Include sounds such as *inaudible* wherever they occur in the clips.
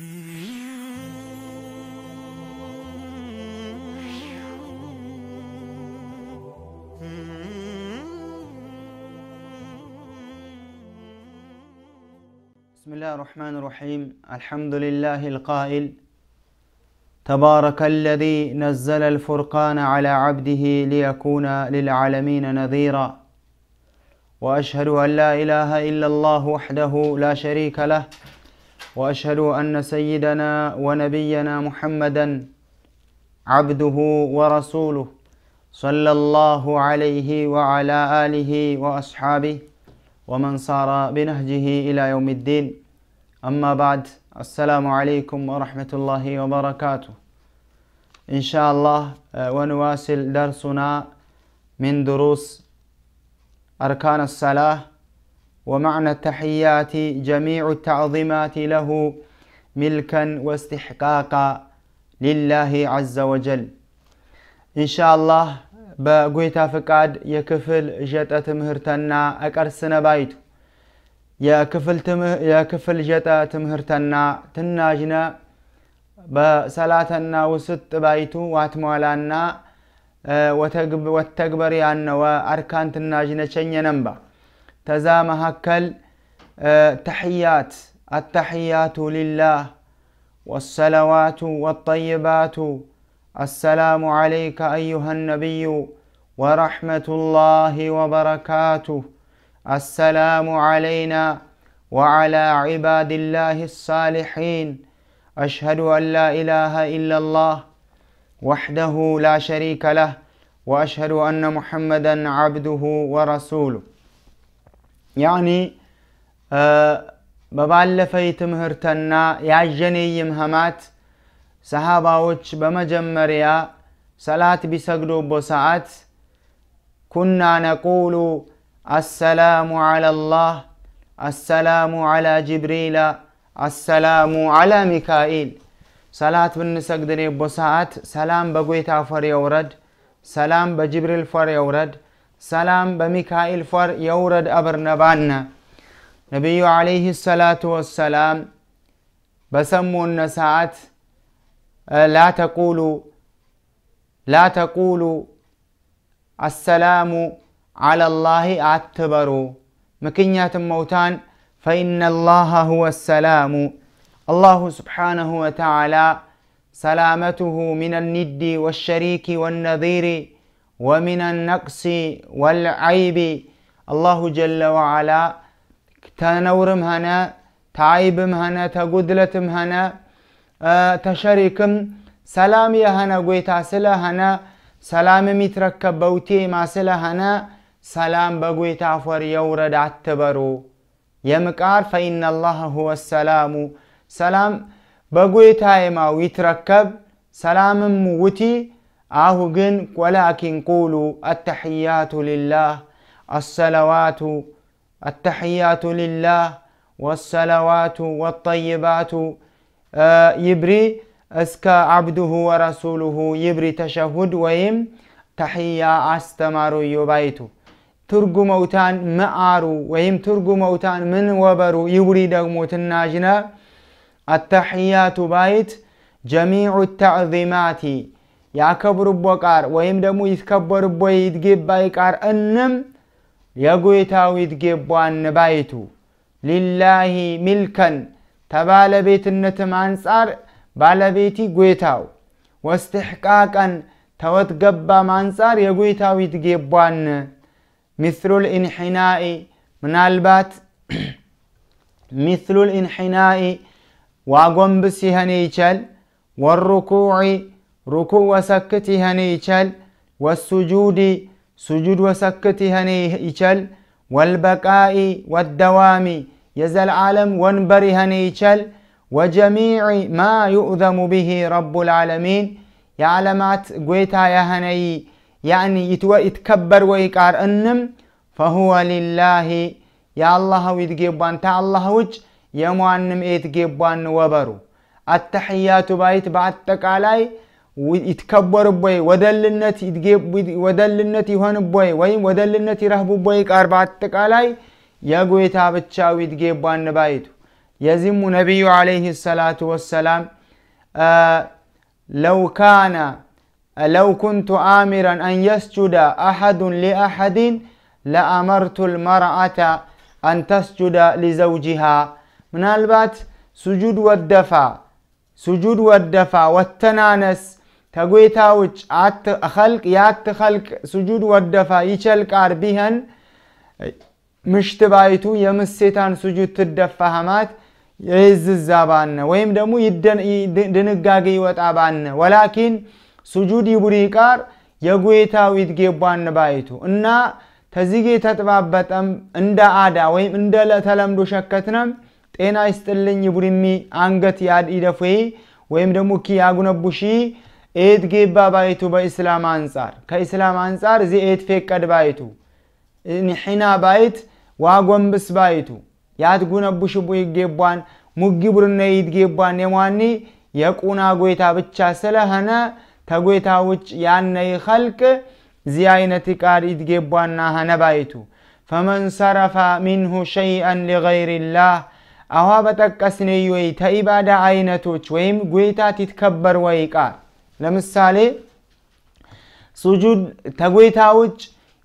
بسم الله الرحمن الرحيم الحمد لله القائل تبارك الذي نزل الفرقان على عبده ليكون للعالمين نذيرا واشهد ان لا اله الا الله وحده لا شريك له واشهد ان سيدنا ونبينا محمدا عبده ورسوله صلى الله عليه وعلى اله واصحابه ومن صار بنهجه الى يوم الدين اما بعد السلام عليكم ورحمه الله وبركاته ان شاء الله آه، ونواصل درسنا من دروس اركان الصلاه ومعنى التحيات جميع التعظيمات له ملكا واستحقاقا لله عز وجل إن شاء الله بقويتا فقاد يكفل جتة مهرتنا أكرسنا بايتو يا كفل تم يا كفل جتا تمهرتنا تناجنا بسلاتنا وست بايتو واتموالانا آه، وتقب وتقبري عنا واركان تناجنا شنيا نمبا تزامهكل آه، تحيات التحيات لله والصلوات والطيبات السلام عليك أيها النبي ورحمة الله وبركاته السلام علينا وعلى عباد الله الصالحين أشهد أن لا إله إلا الله وحده لا شريك له وأشهد أن محمدا عبده ورسوله يعني آه, ببالفي تمهرتنا ياجني يمهمات سهابا وش بمجمريا صلاة بسقلو بساعات كنا نقول السلام على الله السلام على جبريل السلام على ميكائيل صلاة بالنسقدني بساعات سلام بقويت فري ورد سلام بجبريل فري ورد سلام بميكائيل فر يورد أبر نبانا نبي عليه الصلاة والسلام بسمو النساءات اه، لا تقولوا لا تقولوا السلام على الله أعتبروا مكنيات موتان فإن الله هو السلام الله سبحانه وتعالى سلامته من الند والشريك والنظير ومن النقص والعيب الله جل وعلا تنورم هنا تعيبم هنا تقدلتم هنا آه، تشاركم سلام يا هنا قويتا سلا هنا سلام ميتركب بوتي ما سلا هنا سلام بقويتا فر يورد عتبرو يمكار فإن الله هو السلام سلام بقويتا ما ويتركب سلام موتي آهجن ولكن قولوا التحيات لله الصلوات التحيات لله والصلوات والطيبات آه، يبري اسكا عبده ورسوله يبري تشهد ويم تحية استمارو يبايتو ترجو موتان معارو ويم ترجو موتان من وبرو يوري دغمو تناجنا التحيات بايت جميع التعظيمات ያከብርቦ ቃር ወይም ደግሞ ይትከበርቦ ይትጌባይ ቃር እንም የጎይታው ይትጌቧን ባይቱ ሊላሂ ሚልከን ተባለቤትነትም አንጻር ባለቤቲ ጎይታው ወስትሕቃቀን ተወትገባም አንጻር የጎይታው ይትጌቧን ሚስሉል ኢንሒናኢ ምናልባት *clears throat* ሚስሉል ኢንሒናኢ ዋጎንብስ ይኸን ይቸል ወሩኩዒ ركوع وسكتي هني يشل والسجود سجود وسكتي هني يشل والبقاء والدوام يزل العالم وانبري هني يشل وجميع ما يؤذم به رب العالمين يعلمات قويتا يا هني يعني يتوى يتكبر ويقار انم فهو لله يا الله ويتجيبان تا الله وج يا يموانم ايتجيبان وبرو التحيات بايت بعد تقالاي يتكبر بوي النت يتجيب النت يهان بوي وين النت يرهب بوي كأربعة تكالاي يا تعب تشاو يتجيب بان بايتو يزم النبي عليه الصلاة والسلام آه لو كان لو كنت آمرا أن يسجد أحد لأحد لأمرت المرأة أن تسجد لزوجها من البات سجود والدفع سجود والدفع والتنانس ተጎይታ ውጭ ኸልቅ ያት ኸልቅ ስጁድ ወደፋ ይቸልቃር ቢህን ምሽት ባይቱ የምሴታን ስጁድ ትደፋ ሀማት ይዝዛ ባነ ወይም ደግሞ ድንጋጌ ይወጣ ባነ ወላኪን ስጁድ ይቡሪ ቃር የጎይታው ይትጌቧን ባይቱ እና ተዚጌ ተጥባበጠም እንደ አዳ ወይም እንደ ተለምዶ ሸከትነም ጤና ይስጥልኝ ይቡሪሚ አንገት ይደፍ ወይም ደግሞ ኪ ያጉነቡሺ ኤት ጌባ ባይቱ በእስላም አንጻር ከእስላም አንጻር እዚ ኤት ፌቀድ ባይቱ ኒሒና ባይት ዋጎንብስ ባይቱ ያትጉነቡ ሽቡ ይጌቧን ሙጊ ቡርነ ይትጌቧን የሟኒ የቁና ጎይታ ብቻ ስለሆነ ተጎይታ ውጭ ያነ ይኸልቅ እዚ አይነት ቃል ይትጌቧና ሀነ ባይቱ ፈመን ሰረፈ ሚንሁ ሸይአን ሊገይሪላህ አዋ በጠቀስኔ ወይ ተኢባዳ አይነቶች ወይም ጎይታ ትትከበር ወይ ቃር ለምሳሌ ሱጁድ ተጎይታ ውጭ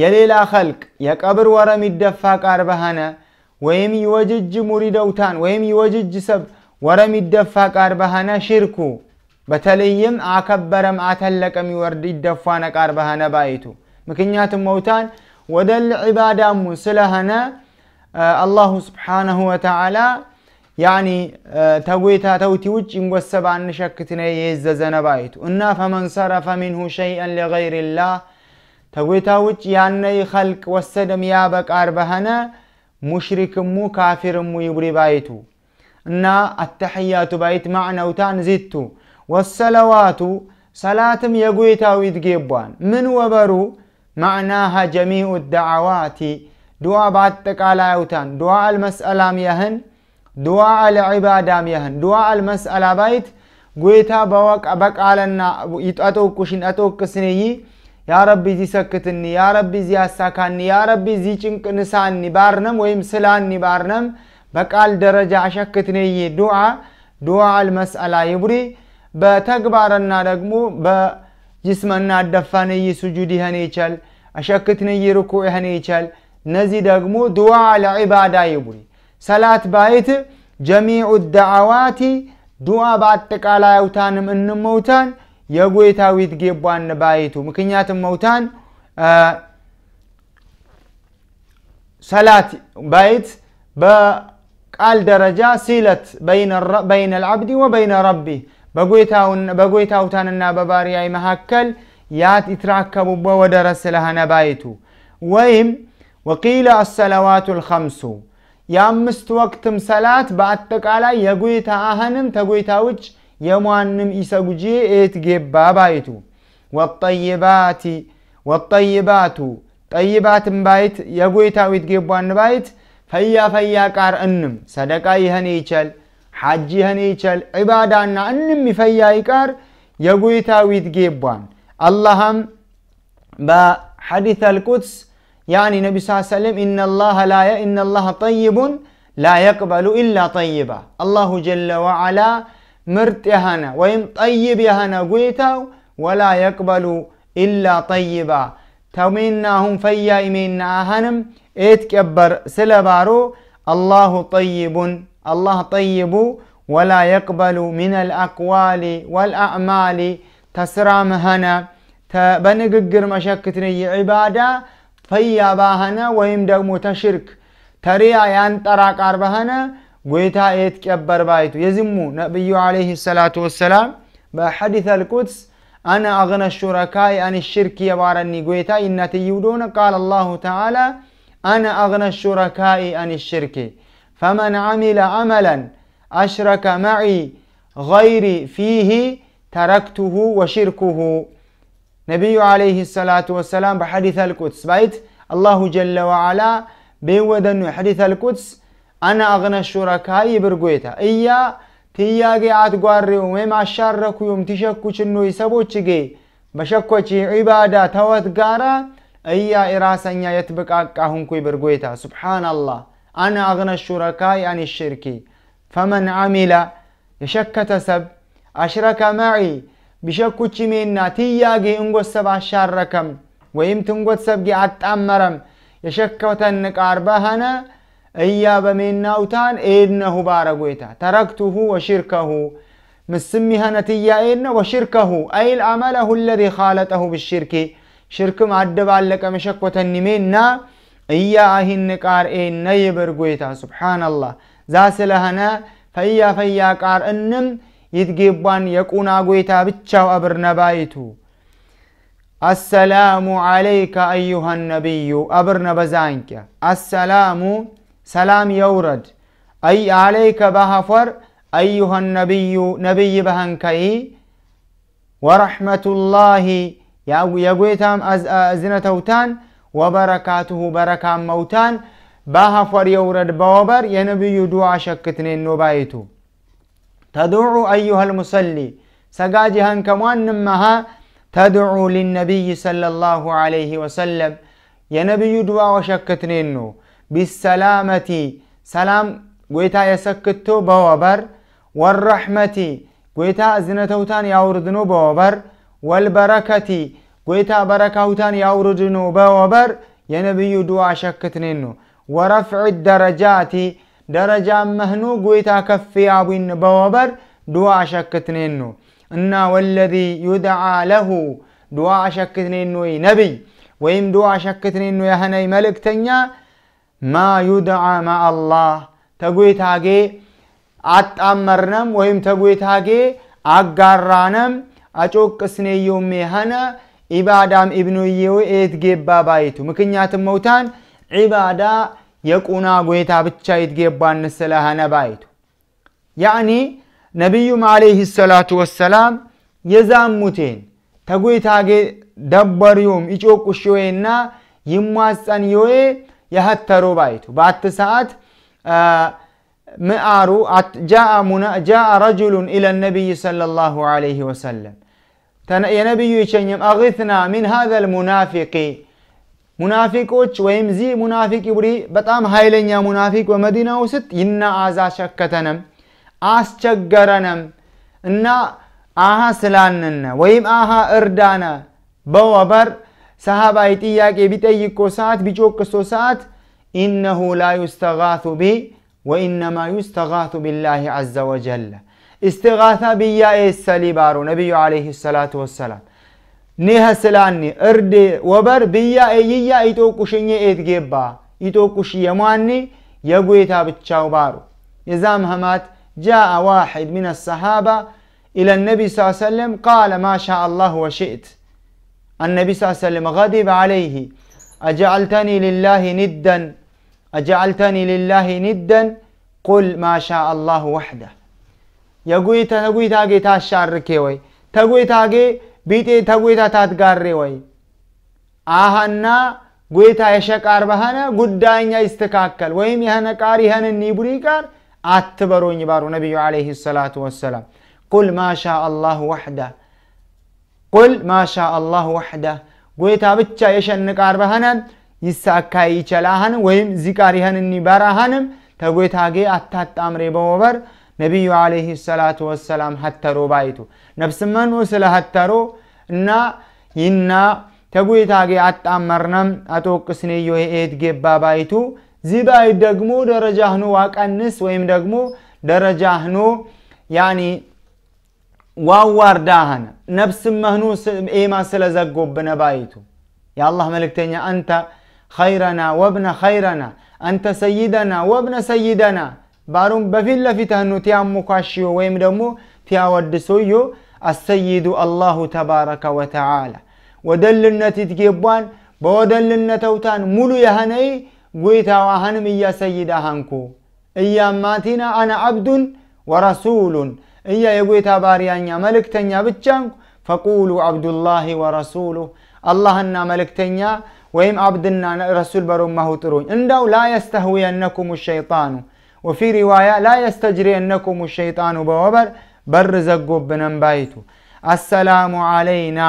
የሌላ ኸልቅ የቀብር ወረም ይደፋ ቃር በሃነ ወይም ይወጅጅ ሙሪደውታን ወይም ይወጅጅ ሰብ ወረም ይደፋ ቃር በሃነ ሽርኩ በተለይም አከበረም አተለቀም ይወርድ ይደፋነ ቃር በሃነ ባይቱ ምክንያቱም መውታን ወደ ልዕባዳሙ ስለሃነ አላሁ ስብሓነሁ ወተዓላ يعني تغويتا توتي وجه إن قصب عن شكتنا يززنا بايت إنا فمن صرف منه شيئا لغير الله تغويتا وجه يعني خلق والسدم يابك أربهنا مشرك مو كافر مو يبري بايتو إنا التحيات بايت معنى وتان زيتو والسلوات صلاتم يغويتا ويتقيبوان من وبرو معناها جميع الدعوات دعا بعد تقالى يوتان دعا المسألة ميهن ድዋ ልዕባዳም የህን ድዋ ልመስአላ ባይት ጎይታ በቃለና ይጠጦቅሽን ጠጦቅስንይ ያረቢ ዚ ሰክትኒ ያረቢ ዚ ያሳካኒ ያረቢ ዚ ጭንቅ ንሳኒ ባርነም ወይም ስላኒ ባርነም በቃል ደረጃ አሸክትንይ ዱዓ ዱዓ ልመስአላ ይቡሪ በተግባርና ደግሞ በጅስመና አደፋንይ ስጁድ ይህን ይቻል አሸክትንይ ርኩዕ ይህን ይቻል እነዚህ ደግሞ ዱዓ ለዒባዳ ይቡሪ ሰላት ባይት ጀሚዑ ደዓዋቲ ዱዓ በአጠቃላይ አውታንም እንመውታን የጎይታዊት ጌቧን ባይቱ ምክንያትም መውታን ሰላት ባይት በቃል ደረጃ ሲለት በይነ ልዓብዲ ወበይነ ረቢ በጎይታውታንና በባሪያይ መካከል ያት ይትራከቡ ወደረ ስለሆነ ባይቱ ወይም ወቂለ አሰለዋቱ ልከምሱ የአምስት ወቅትም ሰላት በአጠቃላይ የጎይታ አህንም ተጎይታ ውጭ የሟንም ኢሰጉጂ ኤት ጌባ ባይቱ ወጠይባቲ ወጠይባቱ ጠይባትን ባይት የጎይታዊት ጌቧን ባይት ፈያ ፈያ ቃር እንም ሰደቃ ይህን ይቸል ሓጅ ይህን ይቸል ዕባዳና እንም ይፈያ ይቃር የጎይታዊት ጌቧን አላሃም በሐዲት አልቁድስ يعني النبي صلى الله عليه وسلم إن الله لا ي... إن الله طيب لا يقبل إلا طيبا الله جل وعلا ምርጥ የሆነ ወይም ጠይብ የሆነ ጉይታው ወላ የቅበሉ ኢላ ጠይባ ተሜናሁም ፈያ ኢሜና አሃንም ኤት ቀበር ስለ ባሮ አላሁ ጠይቡን አላህ ጠይቡ ወላ የቅበሉ ምን አልአቅዋሊ ወልአዕማሊ ተስራም ሆነ በንግግር መሸክትን ዒባዳ فيا باهنا ويم دغمو تشرك تريا ينطرا قربهنا غيتا أت كبر بايتو يزمو نبيو عليه الصلاه والسلام بحديث القدس انا اغنى الشركاء عن الشرك يا بارني غيتا ينتي يودون قال الله تعالى انا اغنى الشركاء عن الشرك فمن عمل عملا اشرك معي غيري فيه تركته وشركه نبي عليه الصلاة والسلام بحديث القدس بيت الله جل وعلا بيودن حديث القدس أنا أغنى الشركاء برقويتا إيا تياجي عتقاري وميما الشارك يوم تشكو شنو بشكو بشكوشي عبادة توت قارا إيا إراسا يتبقى كهونكو برقويتا سبحان الله أنا أغنى الشركاء عن الشركي فمن عمل يشك تسب أشرك معي ቢሸኩች ሜና ትያጌ እንጎሰብ አሻረከም ወይም ትንጎትሰብ አጣመረም የሸከተን ቃር በኸነ እያ በሜናውታን ኤድነሁ ባረጎይታ ተረክቱሁ ወሽርከሁ ምስሚ ኸነ ትያ ኤድነ ወሽርከሁ አይል አመለሁ ለዚ ኻለጠሁ ብሽርኪ ሽርክም አደባለቀም የሸኮተን ሜና እያ አሂን ቃር ኤነ ይብር ጎይታ ሱብሓነላህ ዛ ስለኸነ ፈያ ፈያ ቃር እንም يتجيبان يكون أقويتا بتشاو أبر نبايتو السلام عليك أيها النبي أبر نبزانك السلام سلام يورد أي عليك بهفر أيها النبي نبي بهنكي ورحمة الله يقويتام أزنة توتان وبركاته بركة موتان فر يورد بوبر ينبي دعا شكتنين نبايتو تدعو أيها المصلي سقاجها كمان نمها تدعو للنبي صلى الله عليه وسلم يا نبي دعاء وشكتنينو بالسلامة سلام قويتا يسكتو بوبر والرحمة قويتا تان يوردنو بوبر والبركة قويتا تان يوردنو بوبر يا نبي دعاء شكتنينو ورفع الدرجات ደረጃ መህኑ ጉይታ ከፍ ያቡን በወበር ድዋ አሸክትኔኑ እና ወለዚ ዩድዓ ለሁ ድዋ አሸክትኔኑ ነቢይ ወይም ድዋ አሸክትኔኑ ያህነይ መልእክተኛ ማ ዩድዓ ማአላህ ተጉይታጌ አጣመርነም ወይም ተጉይታጌ አጋራነም አጮቅስኔየውም የኸነ ኢባዳም ኢብኑየው ኤት ጌባ ባይቱ ምክንያትም መውታን ዒባዳ የቁና ጎይታ ብቻ ይትጌባን ስለሃነ ባይቱ ያኒ ነቢዩም ዓለይህ ሰላቱ ወሰላም የዛሙቴን ተጎይታጌ ደበርዮም ወይና ይሟፀን ይዌ የሀተሮ ባይቱ በአት ሰዓት ምአሩ ጃአ ረጅሉን ኢለ ነቢይ ሰለላሁ ዓለይህ ወሰለም የነቢዩ ይቸኝም አግትና ምን ሃዘ ልሙናፊቂ منافقوچ ويم زي منافق يبري بتام هايلنيا منافق ومدينة وست ينا ازا شكتنم اسچغرنم ان اها سلاننا ويم اها اردانا بوبر صحاب اي تياك بيطيقو ساعات بيچوكسو ساعات انه لا يستغاث بي وانما يستغاث بالله عز وجل استغاثه بيا اي سلي بارو نبي عليه الصلاه والسلام سلاني ارد وبر بيا اييا ايتو ايت ايتجيبا ايتو كوشي يماني يقويتا بتشاو بارو يزام همات جاء واحد من الصحابة إلى النبي صلى الله عليه وسلم قال ما شاء الله وشئت النبي صلى الله عليه وسلم غضب عليه أجعلتني لله ندا أجعلتني لله ندا قل ما شاء الله وحده يقويتا تقويتا تاجي تاشار ركيوي تقويتا تاجي ቢጤ ተጉይታታት ጋሬ ወይ አሃና ጎይታ የሸቃር ባህነ ጉዳኛ ይስተካከል ወይም የህነ ቃር ይህንን ይቡሪ ቃር አትበሮኝ ባሩ ነቢዩ ዓለይሂ ሰላቱ ወሰላም ቁል ማሻ አላህ ወሕዳ ቁል ማሻ አላህ ወሕዳ ጎይታ ብቻ የሸን ቃር ባህነን ይሳካ ይችላህን ወይም ዚቃር ይህንን ይበራህንም ተጎይታ ጌ አታጣምሬ በወበር ነቢዩ አለህ ሰላቱ ወሰላም ሀተሮ ባይቱ ነብስመኑ ስለ ሀተሮ እና ይና ተጉይታጌ አጣመርነም አቶ ቅስኔዮ የኤት ጌባ ባይቱ ዚባይ ደግሞ ደረጃህኑ ዋቀንስ ወይም ደግሞ ደረጃህኑ ያኒ ዋዋርዳህን ነብስመህኑ ኤማ ስለዘጎብነ ባይቱ የአላህ መልእክተኛ አንተ ኸይረና ወብነ ኸይረና አንተ ሰይደና ወብነ ሰይደና ባሩም በፊት ለፊትህኑ ቲያሞካሽዮ ወይም ደግሞ ቲያወድሶዮ አሰይዱ አላሁ ተባረከ ወተዓላ ወደልነት ይትጌቧን በወደልነተውታን ሙሉ የህነይ ጉይታው አህንም እያሰይድ አሃንኩ እያማቲና አነ አብዱን ወረሱሉን እያ የጎይታ ባሪያኛ መልእክተኛ ብቻ ፈቁሉ አብዱላሂ ወረሱሉ አላህና መልእክተኛ ወይም አብድና ረሱል በሮማሁ ጥሩኝ እንዳው ላ የስተህውየነኩም ሸይጣኑ وفي رواية لا يستجري أنكم الشيطان بوبر برزق بنم بايتو السلام علينا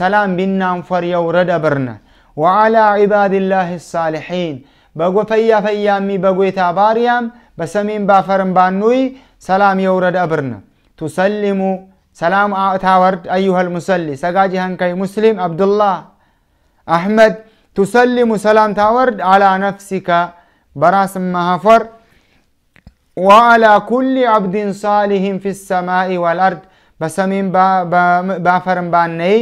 سلام بنا فريا ورد برنا وعلى عباد الله الصالحين بقو فيا فيا مي بقو تاباريام بسمين بافرن بانوي سلام يورد أبرنا تسلم سلام تاورد أيها المسلي سقاجي هنكي مسلم عبد الله أحمد تسلم سلام تاورد على نفسك براس مهافر وعلى كل عبد صالح في السماء والأرض بسمين با با بافرم باني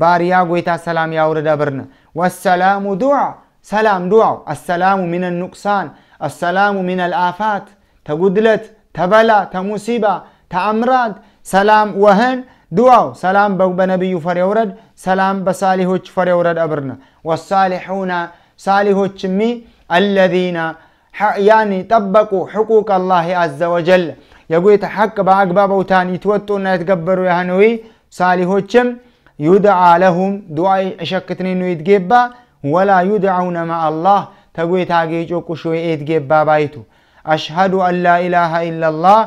باريا قويتا سلام يا ورد برنا والسلام دعاء سلام دعاء السلام من النقصان السلام من الآفات تقدلت تبلا تمصيبة تأمراض سلام وهن دعاء سلام بنبي فريورد سلام بصالحوش فريورد أبرنا والصالحون صالحوش مي الذين يعني طبقوا حقوق الله عز وجل يقول حق بابا وتان يتوتونا يتقبروا يهنوي سالي صالحوشم يدعى لهم دعاء شكتني انه يتقبا ولا يدعون مع الله تقول يتاقي جوكو شوي يتقبا بايتو أشهد أن لا إله إلا الله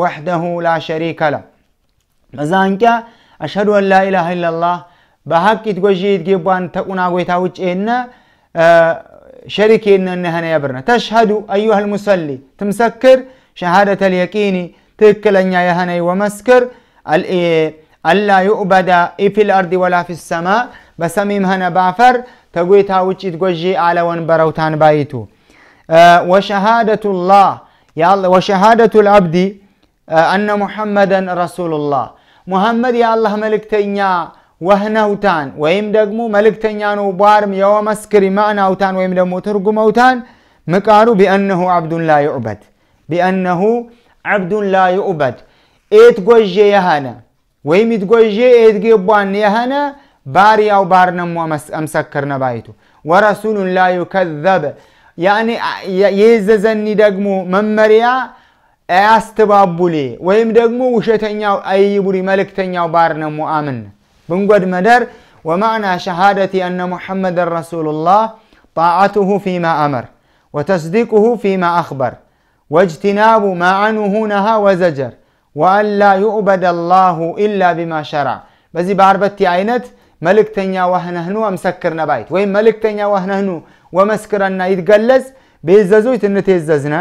وحده لا شريك له مزانك أشهد أن لا إله إلا الله بحق تقول يتجبا أن تقونا قويتا وجئنا آه، إن أنها نيابرنا تشهد أيها المسلي تمسكر شهادة اليقين تكل أن يهني ومسكر إيه، ألا يؤبد في الأرض ولا في السماء بسميم هنا بعفر تقوي تاوتشي تقوجي على ونبروتان بايتو أه وشهادة الله يا الله وشهادة العبد آه، أن محمدا رسول الله محمد يا الله ملك يا ወህነውታን ወይም ደግሞ መልእክተኛ ነው ቧርም የወመስክሪ ማዕናውታን ወይም ደግሞ ትርጉመውታን ምቃሉ ቢአነሁ ዓብዱን ላ ይዑበድ ቢአነሁ ዓብዱን ላ ይዑበድ ኤት ጎዤ የሃነ ወይም ኢት ጎዤ ኤት ጌቧን የሃነ ባርያው ባርነሞ አምሰክር ነባይቱ ወረሱሉን ላ ዩከዘብ ያኒ የዘዘኒ ደግሞ መመሪያ አያስተባቡሌ ወይም ደግሞ ውሸተኛው አይይቡሪ መልእክተኛው ባርነሞ አምን بنقد مدر ومعنى شهادة أن محمد رسول الله طاعته فيما أمر وتصديقه فيما أخبر واجتناب ما عنه نهى وزجر وأن لا يؤبد الله إلا بما شرع بزي بعربتي عينت ملك تنيا وهنهنو أمسكرنا بايت وين ملك تنيا وهنهنو ومسكرنا يتقلز يتنتي الززنا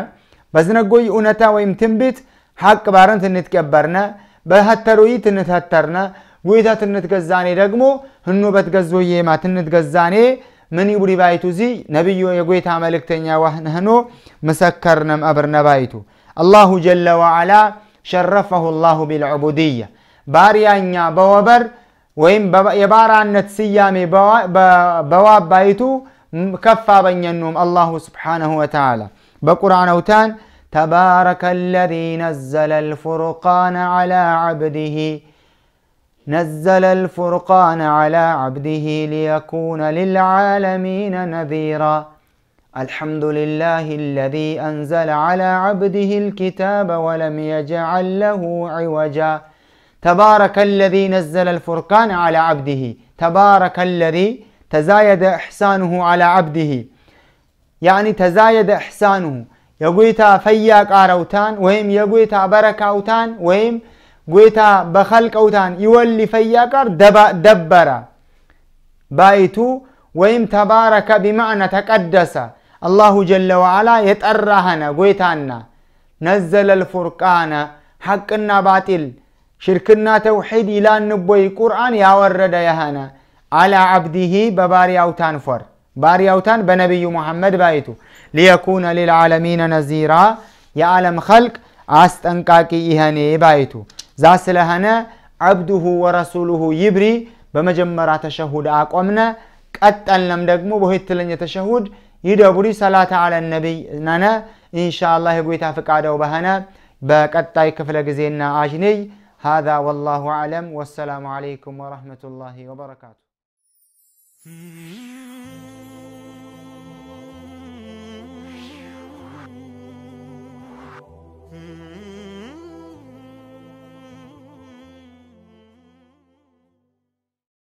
بزنا قوي أونتا ويمتنبت حق بارنت نتكبرنا بهترويت نتهترنا ويدا تنتغزاني رغمو هنو بتغزو يما تنتغزاني من يبري بايتو زي نبيو يغويتا ملكتنيا وهنهنو مسكرنا مأبرنا بايتو الله جل وعلا شرفه الله بالعبودية باريانيا بوابر وين يبارا نتسيامي بواب بايتو كفا بنينوم الله سبحانه وتعالى بقرآن أوتان تبارك الذي نزل الفرقان على عبده نزل الفرقان على عبده ليكون للعالمين نذيرا الحمد لله الذي أنزل على عبده الكتاب ولم يجعل له عوجا تبارك الذي نزل الفرقان على عبده تبارك الذي تزايد إحسانه على عبده يعني تزايد إحسانه تا فيا قاروتان وهم يقويتا بركاوتان وهم جويتا بخلق أوتان يولي فياكر دبا دبرا بايتو ويم تبارك بمعنى تقدس الله جل وعلا يتأرهنا جويتانا نزل الفرقان حقنا باطل شركنا توحيد إلى النبوي قرآن يا ورد يهانا على عبده بباري أوتان فر باري أوتان بنبي محمد بايتو ليكون للعالمين نزيرا يا عالم خلق أستنكاكي إهاني بايتو زاسل زاسلهنا عبده ورسوله يبري بمجمرة تشهد أقومنا قتل لم دقمو بهتلن يتشهد يدبري صلاة على النبي نانا إن شاء الله قويتا فقعدا وبهنا بقتل كفل قزينا عاجني هذا والله أعلم والسلام عليكم ورحمة الله وبركاته